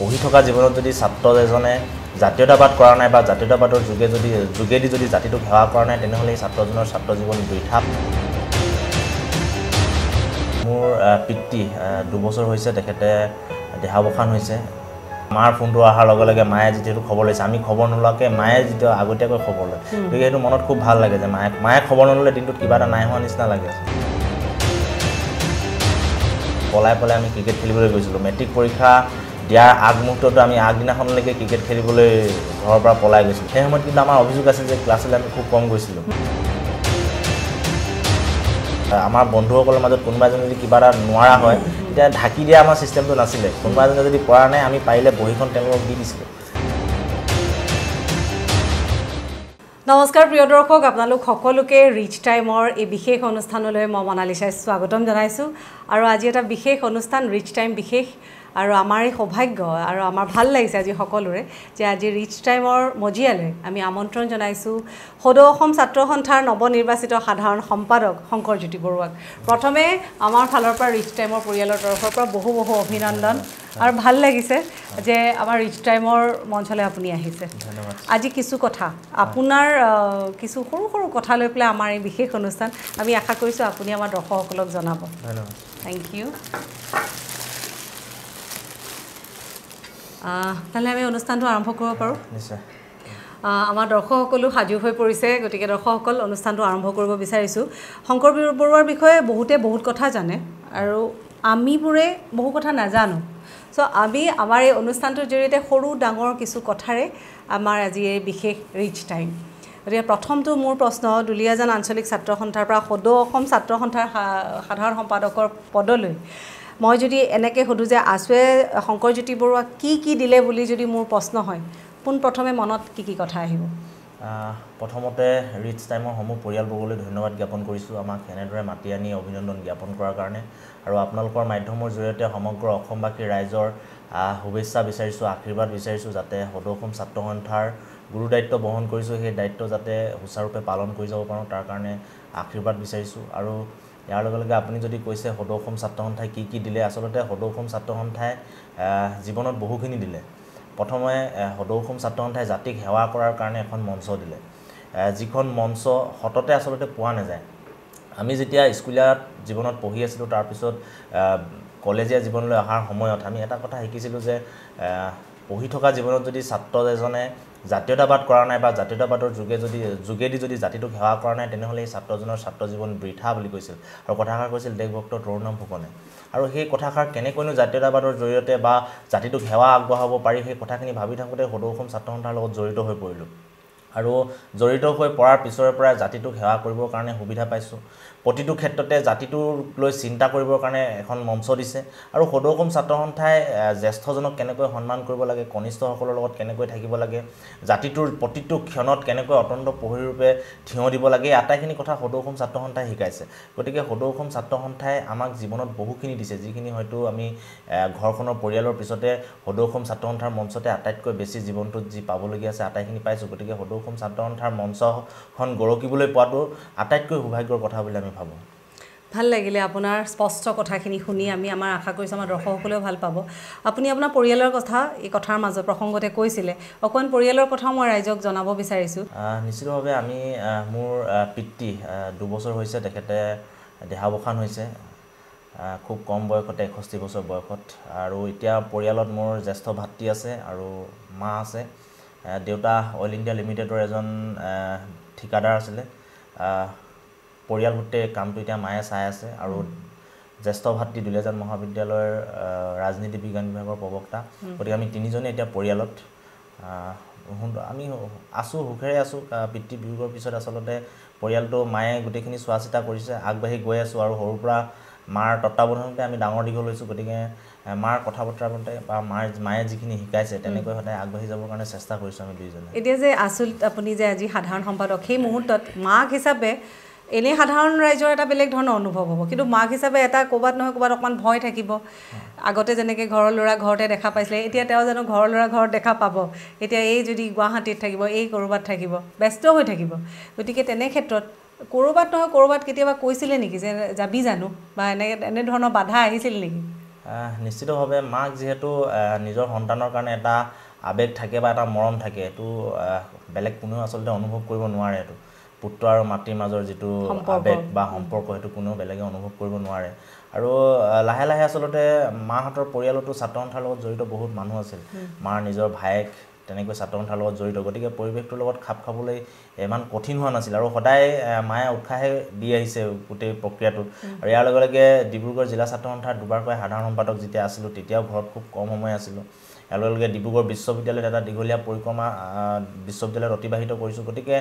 পঢ়ি থকা জীৱনত যদি ছাত্ৰ এজনে জাতীয়তাবাদ কৰা নাই বা জাতীয়তাবাদৰ যোগে যদি যোগেদি যদি জাতিটোক সেৱা কৰা নাই তেনেহ'লে এই ছাত্ৰজনৰ ছাত্ৰ জীৱন বৃথা মোৰ পিতৃ দুবছৰ হৈছে তেখেতে দেহাৱসান হৈছে মাৰ ফোনটো অহাৰ লগে লগে মায়ে যেতিয়া খবৰ লৈছে আমি খবৰ নোলোৱাকৈ মায়ে যেতিয়া আগতীয়াকৈ খবৰ লয় গতিকে সেইটো মনত খুব ভাল লাগে যে মায়ে মায়ে খবৰ নল'লে দিনটোত কিবা এটা নাই হোৱা নিচিনা লাগে পলাই পলাই আমি ক্ৰিকেট খেলিবলৈ গৈছিলোঁ মেট্ৰিক পৰীক্ষা দিয়াৰ আগমুহূৰ্ততো আমি আগদিনাখনলৈকে ক্ৰিকেট খেলিবলৈ ঘৰৰ পৰা পলাই গৈছিলোঁ সেই সময়ত কিন্তু আমাৰ অভিযোগ আছিল যে ক্লাছলৈ আমি খুব কম গৈছিলোঁ আমাৰ বন্ধুসকলৰ মাজত কোনোবা এজনে যদি কিবা এটা নোৱাৰা হয় তেতিয়া ঢাকি দিয়া আমাৰ ছিষ্টেমটো নাছিলে কোনোবা এজনে যদি পৰা নাই আমি পাৰিলে বহীখন তেওঁলোকক দি দিছিলোঁ নমস্কাৰ প্ৰিয় দৰ্শক আপোনালোক সকলোকে ৰিচ টাইমৰ এই বিশেষ অনুষ্ঠানলৈ মই মনালিছাই স্বাগতম জনাইছোঁ আৰু আজি এটা বিশেষ অনুষ্ঠান ৰিচ টাইম বিশেষ আৰু আমাৰ এই সৌভাগ্য আৰু আমাৰ ভাল লাগিছে আজি সকলোৰে যে আজি ৰিচ টাইমৰ মজিয়ালৈ আমি আমন্ত্ৰণ জনাইছোঁ সদৌ অসম ছাত্ৰ সন্থাৰ নৱ নিৰ্বাচিত সাধাৰণ সম্পাদক শংকৰজ্যোতি বৰুৱাক প্ৰথমে আমাৰ ফালৰ পৰা ৰিচ টাইমৰ পৰিয়ালৰ তৰফৰ পৰা বহু বহু অভিনন্দন আৰু ভাল লাগিছে যে আমাৰ ৰিচ টাইমৰ মঞ্চলৈ আপুনি আহিছে আজি কিছু কথা আপোনাৰ কিছু সৰু সৰু কথা লৈ পেলাই আমাৰ এই বিশেষ অনুষ্ঠান আমি আশা কৰিছোঁ আপুনি আমাৰ দৰ্শকসকলক জনাব থেংক ইউ তাহলে আমি অনুষ্ঠানটো আৰম্ভ কৰিব পাৰোঁ আমাৰ দৰ্শকসকলো সাজু হৈ পৰিছে গতিকে দৰ্শকসকল অনুষ্ঠানটো আৰম্ভ কৰিব বিচাৰিছোঁ শংকৰ বৰুৱাৰ বিষয়ে বহুতে বহুত কথা জানে আৰু আমিবোৰে বহু কথা নাজানো চ' আমি আমাৰ এই অনুষ্ঠানটোৰ জৰিয়তে সৰু ডাঙৰ কিছু কথাৰে আমাৰ আজি এই বিশেষ ৰিচ টাইম গতিকে প্ৰথমটো মোৰ প্ৰশ্ন দুলীয়াজান আঞ্চলিক ছাত্ৰ সন্থাৰ পৰা সদৌ অসম ছাত্ৰ সন্থাৰ সাধাৰণ সম্পাদকৰ পদলৈ মই যদি এনেকৈ সোধোঁ যে আছুৱে শংকৰজ্যোতি বৰুৱাক কি কি দিলে বুলি যদি মোৰ প্ৰশ্ন হয় পোনপ্ৰথমে মনত কি কি কথা আহিব প্ৰথমতে ৰিচ টাইমৰ সমূহ পৰিয়ালবৰ্গলৈ ধন্যবাদ জ্ঞাপন কৰিছোঁ আমাক এনেদৰে মাতি আনি অভিনন্দন জ্ঞাপন কৰাৰ কাৰণে আৰু আপোনালোকৰ মাধ্যমৰ জৰিয়তে সমগ্ৰ অসমবাসী ৰাইজৰ শুভেচ্ছা বিচাৰিছোঁ আশীৰ্বাদ বিচাৰিছোঁ যাতে সদৌ অসম ছাত্ৰ সন্থাৰ গুৰু দায়িত্ব বহন কৰিছোঁ সেই দায়িত্ব যাতে সুচাৰুৰূপে পালন কৰি যাব পাৰোঁ তাৰ কাৰণে আশীৰ্বাদ বিচাৰিছোঁ আৰু ইয়াৰ লগে লগে আপুনি যদি কৈছে সদৌ অসম ছাত্ৰ সন্থাই কি কি দিলে আচলতে সদৌ অসম ছাত্ৰ সন্থাই জীৱনত বহুখিনি দিলে প্ৰথমে সদৌ অসম ছাত্ৰ সন্থাই জাতিক সেৱা কৰাৰ কাৰণে এখন মঞ্চ দিলে যিখন মঞ্চ সততে আচলতে পোৱা নাযায় আমি যেতিয়া স্কুলীয়া জীৱনত পঢ়ি আছিলোঁ তাৰপিছত কলেজীয়া জীৱনলৈ অহাৰ সময়ত আমি এটা কথা শিকিছিলোঁ যে পঢ়ি থকা জীৱনত যদি ছাত্ৰ এজনে জাতীয়তাবাদ কৰা নাই বা জাতীয়তাবাদৰ যোগে যদি যোগেদি যদি জাতিটোক সেৱা কৰা নাই তেনেহ'লে এই ছাত্ৰজনৰ ছাত্ৰ জীৱন বৃথা বুলি কৈছিল আৰু কথাষাৰ কৈছিল দেশভক্ত তৰুণম ফুকনে আৰু সেই কথাষাৰ কেনেকৈনো জাতীয়তাবাদৰ জৰিয়তে বা জাতিটোক সেৱা আগবঢ়াব পাৰি সেই কথাখিনি ভাবি থাকোঁতে সদৌ অসম ছাত্ৰ সন্থাৰ লগত জড়িত হৈ পৰিলোঁ আৰু জড়িত হৈ পৰাৰ পিছৰে পৰাই জাতিটোক সেৱা কৰিবৰ কাৰণে সুবিধা পাইছোঁ প্ৰতিটো ক্ষেত্ৰতে জাতিটোক লৈ চিন্তা কৰিবৰ কাৰণে এখন মঞ্চ দিছে আৰু সদৌ অসম ছাত্ৰ সন্থাই জ্যেষ্ঠজনক কেনেকৈ সন্মান কৰিব লাগে কনিষ্ঠসকলৰ লগত কেনেকৈ থাকিব লাগে জাতিটোৰ প্ৰতিটো ক্ষণত কেনেকৈ অতন্ত পহীৰূপে থিয় দিব লাগে এই আটাইখিনি কথা সদৌ অসম ছাত্ৰ সন্থাই শিকাইছে গতিকে সদৌ অসম ছাত্ৰ সন্থাই আমাক জীৱনত বহুখিনি দিছে যিখিনি হয়তো আমি ঘৰখনৰ পৰিয়ালৰ পিছতে সদৌ অসম ছাত্ৰ সন্থাৰ মঞ্চতে আটাইতকৈ বেছি জীৱনটোত যি পাবলগীয়া আছে আটাইখিনি পাইছোঁ গতিকে সদৌ অসম ছাত্ৰ সন্থাৰ মঞ্চখন গৰকিবলৈ পোৱাটো আটাইতকৈ সৌভাগ্যৰ কথা বুলি আমি ভাবোঁ ভাল লাগিলে আপোনাৰ স্পষ্ট কথাখিনি শুনি আমি আমাৰ আশা কৰিছোঁ আমাৰ দৰ্শকসকলেও ভাল পাব আপুনি আপোনাৰ পৰিয়ালৰ কথা এই কথাৰ মাজত প্ৰসংগতে কৈছিলে অকণমান পৰিয়ালৰ কথাও মই ৰাইজক জনাব বিচাৰিছোঁ নিশ্চিতভাৱে আমি মোৰ পিতৃ দুবছৰ হৈছে তেখেতে দেহাৱসান হৈছে খুব কম বয়সতে এষষ্ঠি বছৰ বয়সত আৰু এতিয়া পৰিয়ালত মোৰ জ্যেষ্ঠ ভাতৃ আছে আৰু মা আছে দেউতা অইল ইণ্ডিয়া লিমিটেডৰ এজন ঠিকাদাৰ আছিলে পৰিয়াল গোটেই কামটো এতিয়া মায়ে চাই আছে আৰু জ্যেষ্ঠ ভাতৃ দুলিয়াজান মহাবিদ্যালয়ৰ ৰাজনীতি বিজ্ঞান বিভাগৰ প্ৰবক্তা গতিকে আমি তিনিজনে এতিয়া পৰিয়ালত আমি আছোঁ সুখেৰে আছোঁ পিতৃ বিয়োগৰ পিছত আচলতে পৰিয়ালটো মায়ে গোটেইখিনি চোৱা চিতা কৰিছে আগবাঢ়ি গৈ আছোঁ আৰু সৰুৰ পৰা মাৰ তত্বাৱধানতে আমি ডাঙৰ দীঘল হৈছোঁ গতিকে মাৰ কথা বতৰা মতে বা মাৰ মায়ে যিখিনি শিকাইছে তেনেকৈ সদায় আগবাঢ়ি যাবৰ কাৰণে চেষ্টা কৰিছোঁ আমি দুয়োজনে এতিয়া যে আচল আপুনি যে আজি সাধাৰণ সম্পাদক সেই মুহূৰ্তত মাক হিচাপে এনেই সাধাৰণ ৰাইজৰ এটা বেলেগ ধৰণৰ অনুভৱ হ'ব কিন্তু মাক হিচাপে এটা ক'ৰবাত নহয় ক'ৰবাত অকণমান ভয় থাকিব আগতে যেনেকৈ ঘৰৰ ল'ৰা ঘৰতে দেখা পাইছিলে এতিয়া তেওঁ জানো ঘৰৰ ল'ৰা ঘৰত দেখা পাব এতিয়া এই যদি গুৱাহাটীত থাকিব এই ক'ৰবাত থাকিব ব্যস্ত হৈ থাকিব গতিকে তেনে ক্ষেত্ৰত ক'ৰবাত নহয় ক'ৰবাত কেতিয়াবা কৈছিলে নেকি যে যাবি জানো বা এনে এনেধৰণৰ বাধা আহিছিল নেকি নিশ্চিতভাৱে মাক যিহেতু নিজৰ সন্তানৰ কাৰণে এটা আৱেগ থাকে বা এটা মৰম থাকে এইটো বেলেগ কোনেও আচলতে অনুভৱ কৰিব নোৱাৰে এইটো পুত্ৰ আৰু মাতৃৰ মাজৰ যিটো আবেগ বা সম্পৰ্ক সেইটো কোনেও বেলেগে অনুভৱ কৰিব নোৱাৰে আৰু লাহে লাহে আচলতে মাহঁতৰ পৰিয়ালতো ছাত্ৰ সন্থাৰ লগত জড়িত বহুত মানুহ আছিল মাৰ নিজৰ ভায়েক তেনেকৈ ছাত্ৰ সন্থাৰ লগত জড়িত গতিকে পৰিৱেশটোৰ লগত খাপ খাবলৈ ইমান কঠিন হোৱা নাছিল আৰু সদায় মায়ে উৎসাহে দি আহিছে গোটেই প্ৰক্ৰিয়াটোত আৰু ইয়াৰ লগে লগে ডিব্ৰুগড় জিলা ছাত্ৰ সন্থাৰ দুবাৰকৈ সাধাৰণ সম্পাদক যেতিয়া আছিলোঁ তেতিয়াও ঘৰত খুব কম সময় আছিলোঁ লগে লগে ডিব্ৰুগড় বিশ্ববিদ্যালয়ত এটা দীঘলীয়া পৰিক্ৰমা বিশ্ববিদ্যালয়ত অতিবাহিত কৰিছোঁ গতিকে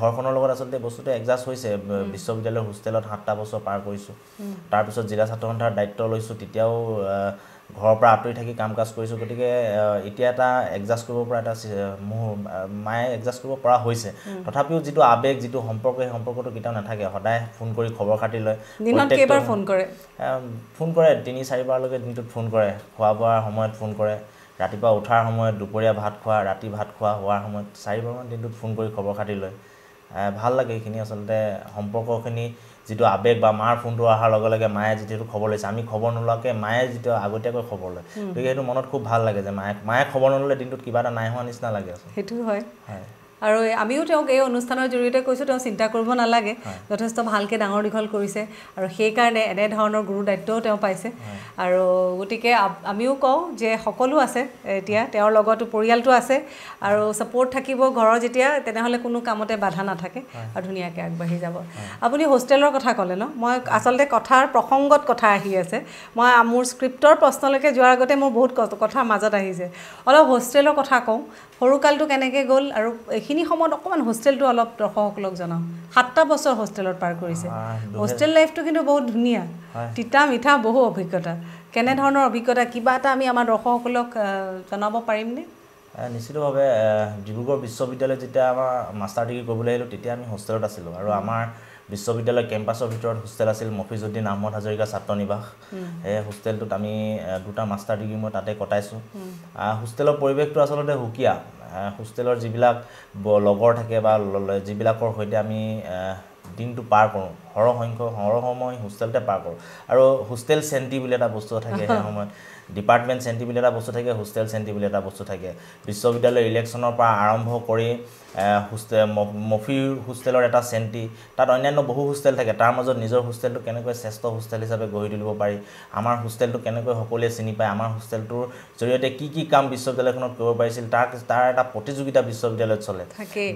ঘৰখনৰ লগত আচলতে বস্তুটো এডজাষ্ট হৈছে বিশ্ববিদ্যালয়ৰ হোষ্টেলত সাতটা বছৰ পাৰ কৰিছোঁ তাৰপিছত জিলা ছাত্ৰ সন্থাৰ দায়িত্ব লৈছোঁ তেতিয়াও ঘৰৰ পৰা আঁতৰি থাকি কাম কাজ কৰিছোঁ গতিকে এতিয়া এটা এডজাষ্ট কৰিব পৰা এটা মোৰ মায়ে এডজাষ্ট কৰিব পৰা হৈছে তথাপিও যিটো আৱেগ যিটো সম্পৰ্ক সেই সম্পৰ্কটো কেতিয়াও নাথাকে সদায় ফোন কৰি খবৰ খাতি লয় ফোন কৰে তিনি চাৰিবাৰলৈকে দিনটোত ফোন কৰে খোৱা বোৱাৰ সময়ত ফোন কৰে ৰাতিপুৱা উঠাৰ সময়ত দুপৰীয়া ভাত খোৱা ৰাতি ভাত খোৱা হোৱাৰ সময়ত চাৰিবাৰমান দিনটোত ফোন কৰি খবৰ খাতি লয় ভাল লাগে এইখিনি আচলতে সম্পৰ্কখিনি যিটো আৱেগ বা মাৰ ফোনটো অহাৰ লগে লগে মায়ে যেতিয়া খবৰ লৈছে আমি খবৰ নোলোৱাকৈ মায়ে যেতিয়া আগতীয়াকৈ খবৰ লয় গতিকে সেইটো মনত খুব ভাল লাগে যে মায়ে মায়ে খবৰ নল'লে দিনটোত কিবা এটা নাই হোৱা নিচিনা লাগে সেইটো হয় হয় আৰু আমিও তেওঁক এই অনুষ্ঠানৰ জৰিয়তে কৈছোঁ তেওঁ চিন্তা কৰিব নালাগে যথেষ্ট ভালকৈ ডাঙৰ দীঘল কৰিছে আৰু সেইকাৰণে এনেধৰণৰ গুৰু দায়িত্বও তেওঁ পাইছে আৰু গতিকে আমিও কওঁ যে সকলো আছে এতিয়া তেওঁৰ লগতো পৰিয়ালটো আছে আৰু ছাপৰ্ট থাকিব ঘৰৰ যেতিয়া তেনেহ'লে কোনো কামতে বাধা নাথাকে আৰু ধুনীয়াকৈ আগবাঢ়ি যাব আপুনি হোষ্টেলৰ কথা ক'লে ন মই আচলতে কথাৰ প্ৰসংগত কথা আহি আছে মই মোৰ স্ক্ৰিপ্টৰ প্ৰশ্নলৈকে যোৱাৰ আগতে মোৰ বহুত কথাৰ মাজত আহিছে অলপ হোষ্টেলৰ কথা কওঁ সৰুকালটো কেনেকৈ গ'ল আৰু এইখিনি সময়ত অকণমান হোষ্টেলটো অলপ দৰ্শকসকলক জনাওঁ সাতটা বছৰ হোষ্টেলত পাৰ কৰিছে হোষ্টেল লাইফটো কিন্তু বহুত ধুনীয়া তিতা মিঠা বহু অভিজ্ঞতা কেনেধৰণৰ অভিজ্ঞতা কিবা এটা আমি আমাৰ দৰ্শকসকলক জনাব পাৰিমনে নিশ্চিতভাৱে ডিব্ৰুগড় বিশ্ববিদ্যালয়ত যেতিয়া আমাৰ মাষ্টাৰ ডিগ্ৰী কৰিবলৈ আহিলোঁ তেতিয়া আমি হোষ্টেলত আছিলোঁ আৰু আমাৰ বিশ্ববিদ্যালয় কেম্পাছৰ ভিতৰত হোষ্টেল আছিল মফিজুদ্দিন আহমদ হাজৰিকা ছাত্ৰ নিবাস সেই হোষ্টেলটোত আমি দুটা মাষ্টাৰ ডিগ্ৰী মই তাতে কটাইছোঁ হোষ্টেলৰ পৰিৱেশটো আচলতে সুকীয়া হোষ্টেলৰ যিবিলাক লগৰ থাকে বা যিবিলাকৰ সৈতে আমি দিনটো পাৰ কৰোঁ সৰহ সংখ্যক সৰহ সময় হোষ্টেলতে পাৰ কৰোঁ আৰু হোষ্টেল চেণ্টি বুলি এটা বস্তু থাকে সেই সময়ত ডিপাৰ্টমেণ্ট চেণ্টিবিল এটা বস্তু থাকে হোষ্টেল চেণ্টিবিল এটা বস্তু থাকে বিশ্ববিদ্যালয়ৰ ইলেকশ্যনৰ পৰা আৰম্ভ কৰি হোষ্টেল মফি হোষ্টেলৰ এটা চেণ্টি তাত অন্যান্য বহু হোষ্টেল থাকে তাৰ মাজত নিজৰ হোষ্টেলটো কেনেকৈ শ্ৰেষ্ঠ হোষ্টেল হিচাপে গঢ়ি তুলিব পাৰি আমাৰ হোষ্টেলটো কেনেকৈ সকলোৱে চিনি পায় আমাৰ হোষ্টেলটোৰ জৰিয়তে কি কি কাম বিশ্ববিদ্যালয়খনত কৰিব পাৰিছিল তাৰ তাৰ এটা প্ৰতিযোগিতা বিশ্ববিদ্যালয়ত চলে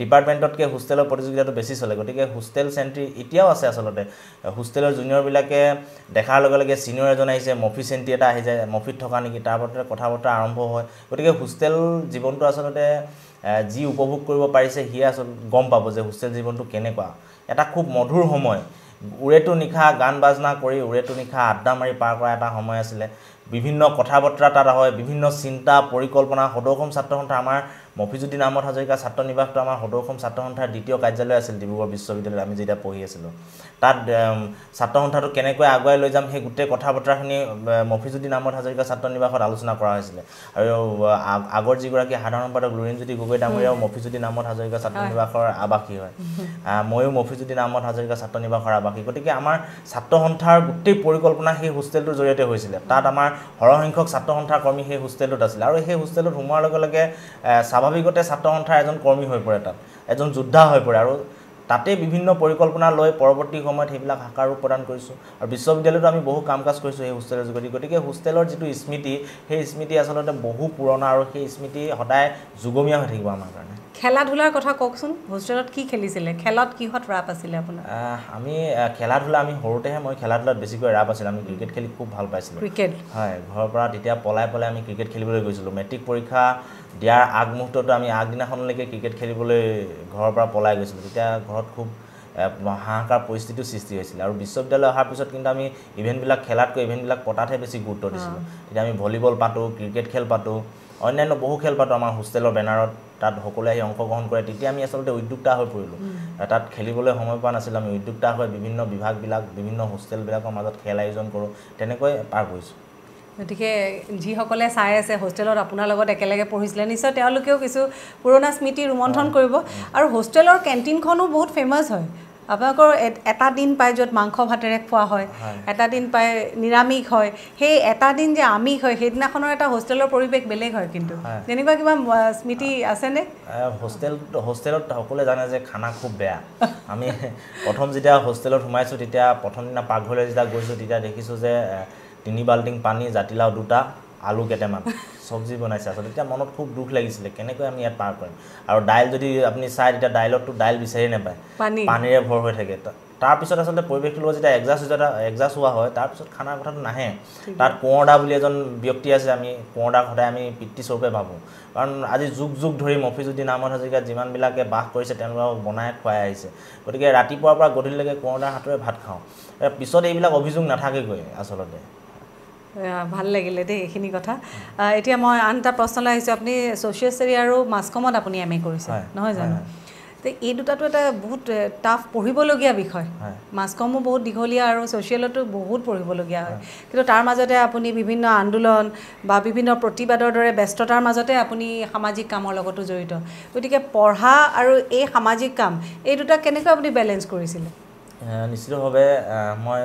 ডিপাৰ্টমেণ্টতকৈ হোষ্টেলৰ প্ৰতিযোগিতাটো বেছি চলে গতিকে হোষ্টেল চেণ্ট্ৰি এতিয়াও আছে আচলতে হোষ্টেলৰ জুনিয়ৰবিলাকে দেখাৰ লগে লগে চিনিয়ৰ এজন আহিছে মফি চেণ্টি এটা আহি যায় মফি থকা নেকি তাৰ পৰা কথা বতৰা আৰম্ভ হয় গতিকে হোষ্টেল জীৱনটো আচলতে যি উপভোগ কৰিব পাৰিছে সিয়ে আচলতে গম পাব যে হোষ্টেল জীৱনটো কেনেকুৱা এটা খুব মধুৰ সময় উৰেটো নিশা গান বাজনা কৰি উৰেটো নিশা আড্ডা মাৰি পাৰ কৰা এটা সময় আছিলে বিভিন্ন কথা বতৰা তাত হয় বিভিন্ন চিন্তা পৰিকল্পনা সদৌসম ছাত্ৰ সন্থা আমাৰ মফিজুদ্দিন আহমদ হাজৰিকা ছাত্ৰ নিবাসটো আমাৰ সদৌ অসম ছাত্ৰ সন্থাৰ দ্বিতীয় কাৰ্যালয় আছিল ডিব্ৰুগড় বিশ্ববিদ্যালয়ত আমি যেতিয়া পঢ়ি আছিলোঁ তাত ছাত্ৰ সন্থাটো কেনেকৈ আগুৱাই লৈ যাম সেই গোটেই কথা বতৰাখিনি মফিজুদ্দিন নামত হাজৰিকা ছাত্ৰ নিবাসত আলোচনা কৰা হৈছিলে আৰু আগৰ যিগৰাকী সাধাৰণ সম্পাদক লুৰিণজ্যোতি গগৈ ডাঙৰীয়াও মফিজুদ্দিন নামত হাজৰিকা ছাত্ৰ নিবাসৰ আৱাসী হয় ময়ো মফিজুদ্দিন নামত হাজৰিকা ছাত্ৰ নিবাসৰ আৱাসী গতিকে আমাৰ ছাত্ৰ সন্থাৰ গোটেই পৰিকল্পনা সেই হোষ্টেলটোৰ জৰিয়তে হৈছিলে তাত আমাৰ সৰহসংখ্যক ছাত্ৰ সন্থাৰ কৰ্মী সেই হোষ্টেলটোত আছিলে আৰু সেই হোষ্টেলত সোমোৱাৰ লগে লগে স্বাভাৱিকতে ছাত্ৰ সন্থাৰ এজন কৰ্মী হৈ পৰে তাত এজন যোদ্ধা হৈ পৰে আৰু তাতে বিভিন্ন পৰিকল্পনা লৈ পৰৱৰ্তী সময়ত সেইবিলাক সাকাৰ ৰূপ প্ৰদান কৰিছোঁ আৰু বিশ্ববিদ্যালয়তো আমি বহু কাম কাজ কৰিছোঁ সেই হোষ্টেলৰ যোগেদি গতিকে হোষ্টেলৰ যিটো স্মৃতি সেই স্মৃতি আচলতে বহু পুৰণা আৰু সেই স্মৃতি সদায় যুগমীয়া হৈ থাকিব আমাৰ কাৰণে খেলা ধূলাৰ কথা কওকচোন হোষ্টেলত কি খেলিছিলে খেলত কিহত ৰাপ আছিলে আপোনাৰ আমি খেলা ধূলা আমি সৰুতেহে মই খেলা ধূলাত বেছিকৈ ৰাপ আছিলোঁ আমি ক্ৰিকেট খেলি খুব ভাল পাইছিলোঁ ক্ৰিকেট হয় ঘৰৰ পৰা তেতিয়া পলাই পলাই আমি ক্ৰিকেট খেলিবলৈ গৈছিলোঁ মেট্ৰিক পৰীক্ষা দিয়াৰ আগমুহূৰ্ততো আমি আগদিনাখনলৈকে ক্ৰিকেট খেলিবলৈ ঘৰৰ পৰা পলাই গৈছিলোঁ তেতিয়া ঘৰত খুব হাহাকাৰ পৰিস্থিতিও সৃষ্টি হৈছিলে আৰু বিশ্ববিদ্যালয় অহাৰ পিছত কিন্তু আমি ইভেণ্টবিলাক খেলাতকৈ ইভেণ্টবিলাক পতাতহে বেছি গুৰুত্ব দিছিলোঁ এতিয়া আমি ভলীবল পাতোঁ ক্ৰিকেট খেল পাতোঁ অন্যান্য বহু খেল পাতোঁ আমাৰ হোষ্টেলৰ বেনাৰত তাত সকলোৱে আহি অংশগ্ৰহণ কৰে তেতিয়া আমি আচলতে উদ্যোক্তা হৈ পৰিলোঁ তাত খেলিবলৈ সময় পোৱা নাছিলোঁ আমি উদ্যোক্তা হৈ বিভিন্ন বিভাগবিলাক বিভিন্ন হোষ্টেলবিলাকৰ মাজত খেল আয়োজন কৰোঁ তেনেকৈ পাৰ কৰিছোঁ গতিকে যিসকলে চাই আছে হোষ্টেলত আপোনাৰ লগত একেলগে পঢ়িছিলে নিশ্চয় তেওঁলোকেও কিছু পুৰণা স্মৃতি ৰোমন্থন কৰিব আৰু হোষ্টেলৰ কেণ্টিনখনো বহুত ফেমাছ হয় আপোনালোকৰ এটা দিন পায় য'ত মাংস ভাতেৰে খোৱা হয় এটা দিন পায় নিৰামিষ হয় সেই এটা দিন যে আমিষ হয় সেইদিনাখনৰ এটা হোষ্টেলৰ পৰিৱেশ বেলেগ হয় কিন্তু তেনেকুৱা কিবা স্মৃতি আছেনে হোষ্টেল হোষ্টেলত সকলোৱে জানে যে খানা খুব বেয়া আমি প্ৰথম যেতিয়া হোষ্টেলত সোমাইছোঁ তেতিয়া প্ৰথম দিনা পাকঘৰলৈ যেতিয়া গৈছোঁ তেতিয়া দেখিছোঁ যে তিনি বাল্টিং পানী জাতিলাও দুটা আলু কেইটামান চব্জি বনাইছে আচলতে তেতিয়া মনত খুব দুখ লাগিছিলে কেনেকৈ আমি ইয়াত পাৰ কৰিম আৰু দাইল যদি আপুনি চাই তেতিয়া দাইলতটো দাইল বিচাৰি নাপায় পানীৰে ভৰ হৈ থাকে তাৰপিছত আচলতে পৰিৱেশটোৰ লগত যেতিয়া এগজাষ্ট এগজাষ্ট হোৱা হয় তাৰপিছত খানাৰ কথাটো নাহে তাত কোঁৱৰ দা বুলি এজন ব্যক্তি আছে আমি কোঁৱৰ কোঁৱৰদাক সদায় আমি পিতৃস্বৰূপে ভাবোঁ কাৰণ আজি যুগ যুগ ধৰি মফিজুদ্দিন নামত হাজৰিকা যিমানবিলাকে বাস কৰিছে তেওঁলোকক বনাই খুৱাই আহিছে গতিকে ৰাতিপুৱাৰ পৰা গধূলিলৈকে কোঁৱৰ দাৰ হাতেৰে ভাত খাওঁ পিছত এইবিলাক অভিযোগ নাথাকেগৈ আচলতে ভাল লাগিলে দেই এইখিনি কথা এতিয়া মই আন এটা প্ৰশ্নলৈ আহিছোঁ আপুনি ছ'চিয়েল ষ্টাডি আৰু মাছ কমত আপুনি এম এ কৰিছে নহয় জানো তে এই দুটাটো এটা বহুত টাফ পঢ়িবলগীয়া বিষয় মাছ কমো বহুত দীঘলীয়া আৰু ছ'চিয়েলতো বহুত পঢ়িবলগীয়া হয় কিন্তু তাৰ মাজতে আপুনি বিভিন্ন আন্দোলন বা বিভিন্ন প্ৰতিবাদৰ দৰে ব্যস্ততাৰ মাজতে আপুনি সামাজিক কামৰ লগতো জড়িত গতিকে পঢ়া আৰু এই সামাজিক কাম এই দুটা কেনেকৈ আপুনি বেলেঞ্চ কৰিছিলে নিশ্চিতভাৱে মই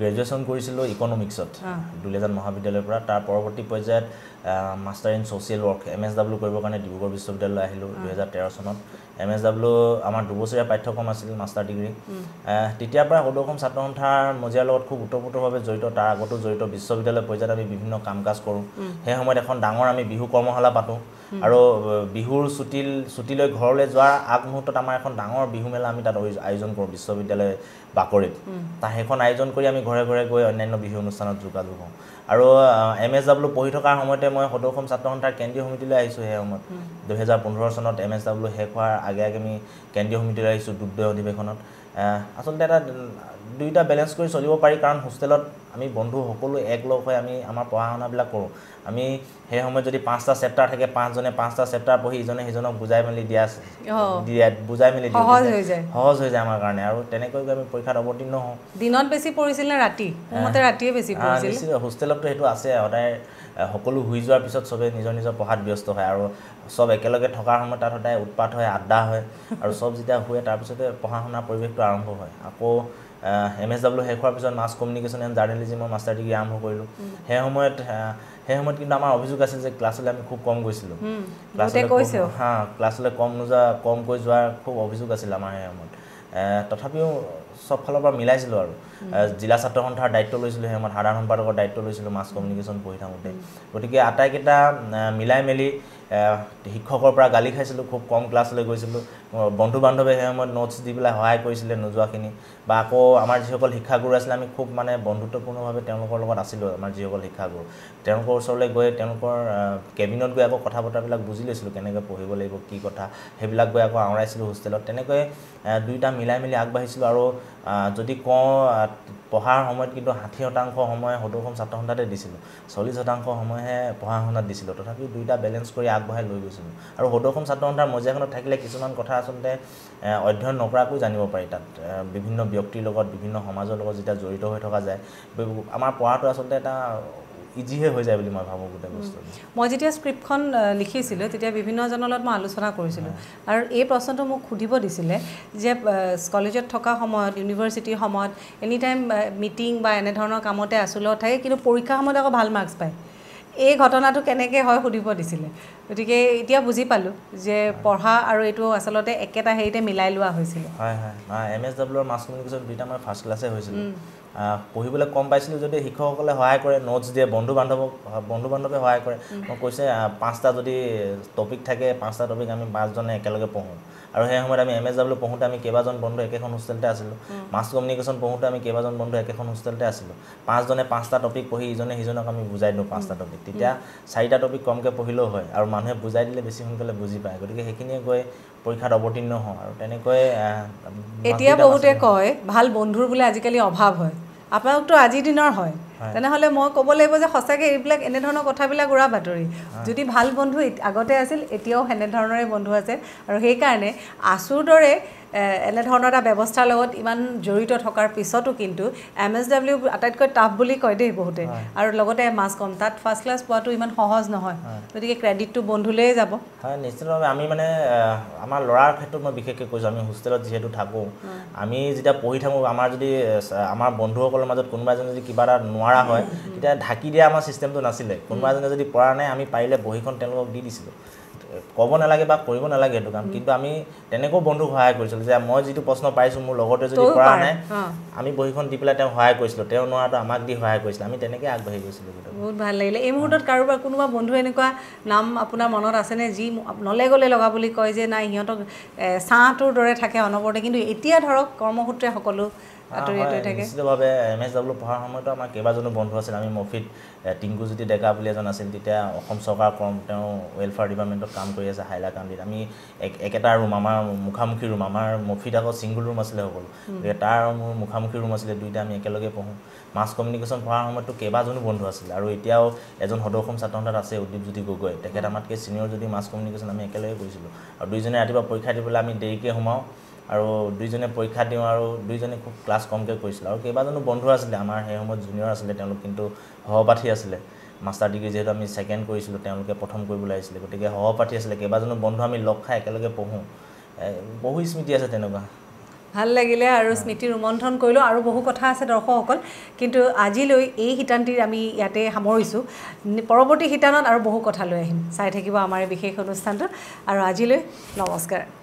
গ্ৰেজুৱেশ্যন কৰিছিলোঁ ইকনমিক্সত দুলিয়াজান মহাবিদ্যালয়ৰ পৰা তাৰ পৰৱৰ্তী পৰ্যায়ত master in social work M S W কৰিবৰ কাৰণে ডিব্ৰুগড় বিশ্ববিদ্যালয়লৈ আহিলোঁ দুহেজাৰ তেৰ চনত এম এছ ডাব্লিউ আমাৰ দুবছৰীয়া পাঠ্যক্ৰম আছিল মাষ্টাৰ ডিগ্ৰী তেতিয়াৰ পৰা সদৌ অসম ছাত্ৰ সন্থাৰ মজিয়াৰ লগত খুব ওতপ্ৰোতভাৱে জড়িত তাৰ আগতো জড়িত বিশ্ববিদ্যালয় পৰ্যায়ত আমি বিভিন্ন কাম কাজ কৰোঁ সেই সময়ত এখন ডাঙৰ আমি বিহু কৰ্মশালা পাতোঁ আৰু বিহুৰ ছুটী ছুটীলৈ ঘৰলৈ যোৱাৰ আগমুহূৰ্তত আমাৰ এখন ডাঙৰ বিহু মেলা আমি তাত আয়োজন কৰোঁ বিশ্ববিদ্যালয় বাকৰিত সেইখন আয়োজন কৰি আমি ঘৰে ঘৰে গৈ অন্যান্য বিহু অনুষ্ঠানত যোগাযোগ হওঁ আৰু এম এছ ডাব্লিউ পঢ়ি থকাৰ সময়তে মই সদৌ অসম ছাত্ৰ সন্থাৰ কেন্দ্ৰীয় সমিতিলৈ আহিছোঁ সেই সময়ত দুহেজাৰ পোন্ধৰ চনত এম এছ ডাব্লিউ শেষ হোৱাৰ আগে আগে আমি কেন্দ্ৰীয় সমিতিলৈ আহিছোঁ দুগ্ধ অধিৱেশনত আচলতে এটা দুয়োটা বেলেঞ্চ কৰি চলিব পাৰি কাৰণ হোষ্টেলত আমি বন্ধু সকলো এক হৈ আমি আমাৰ পঢ়া শুনাবিলাক কৰোঁ আমি সেই সময়ত যদি পাঁচটা চেপ্টাৰ থাকে পাঁচজনে পাঁচটা চেপ্টাৰ পঢ়ি ইজনে সিজনক বুজাই মেলি দিয়া দিয়া বুজাই মেলি সহজ হৈ যায় আমাৰ কাৰণে আৰু তেনেকৈ আমি পৰীক্ষাত অৱতীৰ্ণ হওঁ দিনত বেছি পৰিছিল নে ৰাতি মোৰ ৰাতিয়ে বেছি হোষ্টেলততো সেইটো আছে সদায় সকলো শুই যোৱাৰ পিছত চবেই নিজৰ নিজৰ পঢ়াত ব্যস্ত হয় আৰু চব একেলগে থকাৰ সময়ত তাত সদায় উৎপাত হয় আড্ডা হয় আৰু চব যেতিয়া শুৱে তাৰপিছতে পঢ়া শুনা পৰিৱেশটো আৰম্ভ হয় আকৌ এম এছ ডাব্লিউ শেষ হোৱাৰ পিছত মাছ কমিউনিকেশ্যন এণ্ড জাৰ্ণেলিজিমৰ মাষ্টাৰ ডিগ্ৰী আৰম্ভ কৰিলোঁ সেই সময়ত সেই সময়ত কিন্তু আমাৰ অভিযোগ আছিল যে ক্লাছলৈ আমি খুব কম গৈছিলোঁ হা ক্লাছলৈ কম নোযোৱা কমকৈ যোৱাৰ খুব অভিযোগ আছিল আমাৰ সেই সময়ত তথাপিও চব ফালৰ পৰা মিলাইছিলোঁ আৰু জিলা ছাত্ৰ সন্থাৰ দায়িত্ব লৈছিলোঁ সেই সময়ত সাধাৰণ সম্পাদকৰ দায়িত্ব লৈছিলোঁ মাছ কমিউনিকেশ্যন পঢ়ি থাকোঁতে গতিকে আটাইকেইটা মিলাই মেলি শিক্ষকৰ পৰা গালি খাইছিলোঁ খুব কম ক্লাছলৈ গৈছিলোঁ বন্ধু বান্ধৱে সেই সময়ত নোটছ দি পেলাই সহায় কৰিছিলে নোযোৱাখিনি বা আকৌ আমাৰ যিসকল শিক্ষাগুৰু আছিলে আমি খুব মানে বন্ধুত্বপূৰ্ণভাৱে তেওঁলোকৰ লগত আছিলোঁ আমাৰ যিসকল শিক্ষাগুৰু তেওঁলোকৰ ওচৰলৈ গৈ তেওঁলোকৰ কেবিনত গৈ আকৌ কথা বতৰাবিলাক বুজি লৈছিলোঁ কেনেকৈ পঢ়িব লাগিব কি কথা সেইবিলাক গৈ আকৌ আওৰাইছিলোঁ হোষ্টেলত তেনেকৈ দুয়োটা মিলাই মিলি আগবাঢ়িছিলোঁ আৰু যদি কওঁ পঢ়াৰ সময়ত কিন্তু ষাঠি শতাংশ সময় সদৌসম ছাত্ৰ সন্থাতে দিছিলোঁ চল্লিছ শতাংশ সময়হে পঢ়া শুনাত দিছিলোঁ তথাপিও দুইটা বেলেঞ্চ কৰি আগবঢ়াই লৈ গৈছিলোঁ আৰু সদৌসম ছাত্ৰ সন্থাৰ মজিয়াখনত থাকিলে কিছুমান কথা আচলতে অধ্যয়ন নকৰাকৈ জানিব পাৰি তাত বিভিন্ন ব্যক্তিৰ লগত বিভিন্ন সমাজৰ লগত যেতিয়া জড়িত হৈ থকা যায় আমাৰ পঢ়াটো আচলতে এটা ইজিহে হৈ যায় বুলি মই ভাবোঁ গোটেই বস্তু মই যেতিয়া স্ক্ৰিপ্টখন লিখিছিলোঁ তেতিয়া বিভিন্নজনৰ লগত মই আলোচনা কৰিছিলোঁ আৰু এই প্ৰশ্নটো মোক সুধিব দিছিলে যে কলেজত থকা সময়ত ইউনিভাৰ্চিটিৰ সময়ত এনিটাইম মিটিং বা এনেধৰণৰ কামতে আছোঁ লগত থাকে কিন্তু পৰীক্ষাৰ সময়ত আকৌ ভাল মাৰ্কছ পায় এই ঘটনাটো কেনেকৈ হয় সুধিব দিছিলে গতিকে এতিয়া বুজি পালোঁ যে পঢ়া আৰু এইটো আচলতে একেটা হেৰিতে মিলাই লোৱা হৈছিলে হয় হয় M S W mass communication দুইটা মই ফাৰ্ষ্ট ক্লাছে হৈছিলোঁ পঢ়িবলৈ কম পাইছিলোঁ যদি শিক্ষকসকলে সহায় কৰে নোটছ দিয়ে বন্ধু বান্ধৱক বন্ধু বান্ধৱে সহায় কৰে মই কৈছে পাঁচটা যদি টপিক থাকে পাঁচটা টপিক আমি পাঁচজনে একেলগে পঢ়োঁ আৰু সেই সময়ত আমি এম এছ ডাব্লিউ পঢ়োঁতে আমি কেইবাজন বন্ধু একেখন হোষ্টেলতে আছিলোঁ মাছ কমিউনিকেশ্যন পঢ়োঁতে আমি কেইবাজন বন্ধু একেখন হোষ্টেলতে আছিলোঁ পাঁচজনে পাঁচটা টপিক পঢ়ি ইজনে সিজনক আমি বুজাই দিওঁ পাঁচটা টপিক তেতিয়া চাৰিটা টপিক কমকৈ পঢ়িলেও হয় আৰু মানুহে বুজাই দিলে বেছি সোনকালে বুজি পায় গতিকে সেইখিনিয়ে গৈ পৰীক্ষাত অৱতীৰ্ণ হওঁ আৰু তেনেকৈ এতিয়া বহুতে কয় ভাল বন্ধুৰ বোলে আজিকালি অভাৱ হয় আপোনালোকতো আজিৰ দিনৰ হয় তেনেহ'লে মই ক'ব লাগিব যে সঁচাকৈ এইবিলাক এনেধৰণৰ কথাবিলাক উৰা বাতৰি যদি ভাল বন্ধু আগতে আছিল এতিয়াও সেনেধৰণৰে বন্ধু আছে আৰু সেইকাৰণে আচুৰ দৰে এনেধৰণৰ ব্যৱস্থাৰ লগত ইমান জড়িত থকাৰ পিছতো কিন্তু এম এছ ডাব্লিউ আটাইতকৈ টাফ বুলি কয় দেই বহুতে আৰু লগতে মাছ কম তাত ফাৰ্ষ্ট ক্লাছ পোৱাটো ইমান সহজ নহয় গতিকে ক্ৰেডিটটো বন্ধুলৈয়ে যাব হয় নিশ্চিতভাৱে আমি মানে আমাৰ ল'ৰাৰ ক্ষেত্ৰত মই বিশেষকৈ কৈছোঁ আমি হোষ্টেলত যিহেতু থাকোঁ আমি যেতিয়া পঢ়ি থাকোঁ আমাৰ যদি আমাৰ বন্ধুসকলৰ মাজত কোনোবা এজনে যদি কিবা এটা নোৱাৰা হয় তেতিয়া ঢাকি দিয়া আমাৰ চিষ্টেমটো নাছিলে কোনোবা এজনে যদি পৰা নাই আমি পাৰিলে বহীখন তেওঁলোকক দি দিছিলোঁ ক'ব নালাগে বা কৰিব নালাগে সেইটো কাম কিন্তু আমি তেনেকৈও বন্ধুক সহায় কৰিছিলোঁ যে মই যিটো প্ৰশ্ন পাইছোঁ মোৰ লগতে যদি কৰা নাই আমি প্ৰশিক্ষণ দি পেলাই তেওঁ সহায় কৰিছিলোঁ তেওঁ নোৱাৰাটো আমাক দি সহায় কৰিছিলে আমি তেনেকৈ আগবাঢ়ি গৈছিলোঁ বহুত ভাল লাগিলে এই মুহূৰ্তত কাৰোবাৰ কোনোবা বন্ধু এনেকুৱা নাম আপোনাৰ মনত আছেনে যি নলে গ'লে লগা বুলি কয় যে নাই সিহঁতক ছাঁটোৰ দৰে থাকে অনবৰতে কিন্তু এতিয়া ধৰক কৰ্মসূত্ৰে সকলো নিশ্চিতভাৱে এম এছ ডাব্লিউ পঢ়াৰ সময়তো আমাৰ কেইবাজনো বন্ধু আছিল আমি মফিত টিংকুজ্যোতি ডেকা বুলি এজন আছিল তেতিয়া অসম চৰকাৰ কৰ্ম তেওঁ ৱেলফেয়াৰ ডিপাৰ্টমেণ্টত কাম কৰি আছে হাইলাকান্দিত আমি একেটা ৰুম আমাৰ মুখামুখি ৰুম আমাৰ মফিত আকৌ ছিংগল ৰুম আছিলে সকলো গতিকে তাৰ মোৰ মুখামুখি ৰুম আছিলে দুয়োটা আমি একেলগে পঢ়োঁ মাছ কমিউনিকেশ্যন পঢ়াৰ সময়তো কেইবাজনো বন্ধু আছিল আৰু এতিয়াও এজন সদৌ অসম ছাত্ৰ সন্থাত আছে উদ্যোগজ্যোতি গগৈ তেখেত আমাতকৈ ছিনিয়ৰ যদি মাছ কমিউনিকেশ্যন আমি একেলগে কৰিছিলোঁ আৰু দুইজনে ৰাতিপুৱা পৰীক্ষা দিবলৈ আমি দেৰিকৈ সোমাওঁ আৰু দুইজনে পৰীক্ষা দিওঁ আৰু দুইজনে খুব ক্লাছ কমকৈ কৰিছিলোঁ আৰু কেইবাজনো বন্ধু আছিলে আমাৰ সেই সময়ত জুনিয়ৰ আছিলে তেওঁলোক কিন্তু সহপাঠী আছিলে মাষ্টাৰ ডিগ্ৰী যিহেতু আমি ছেকেণ্ড কৰিছিলোঁ তেওঁলোকে প্ৰথম কৰিবলৈ আহিছিলে গতিকে সহপাঠী আছিলে কেইবাজনো বন্ধু আমি লগ খাই একেলগে পঢ়োঁ বহু স্মৃতি আছে তেনেকুৱা ভাল লাগিলে আৰু স্মৃতি ৰোমন্থন কৰিলোঁ আৰু বহু কথা আছে দৰ্শকসকল কিন্তু আজিলৈ এই শিতানটিৰ আমি ইয়াতে সামৰিছোঁ পৰৱৰ্তী শিতানত আৰু বহু কথা লৈ আহিম চাই থাকিব আমাৰ এই বিশেষ অনুষ্ঠানটোত আৰু আজিলৈ নমস্কাৰ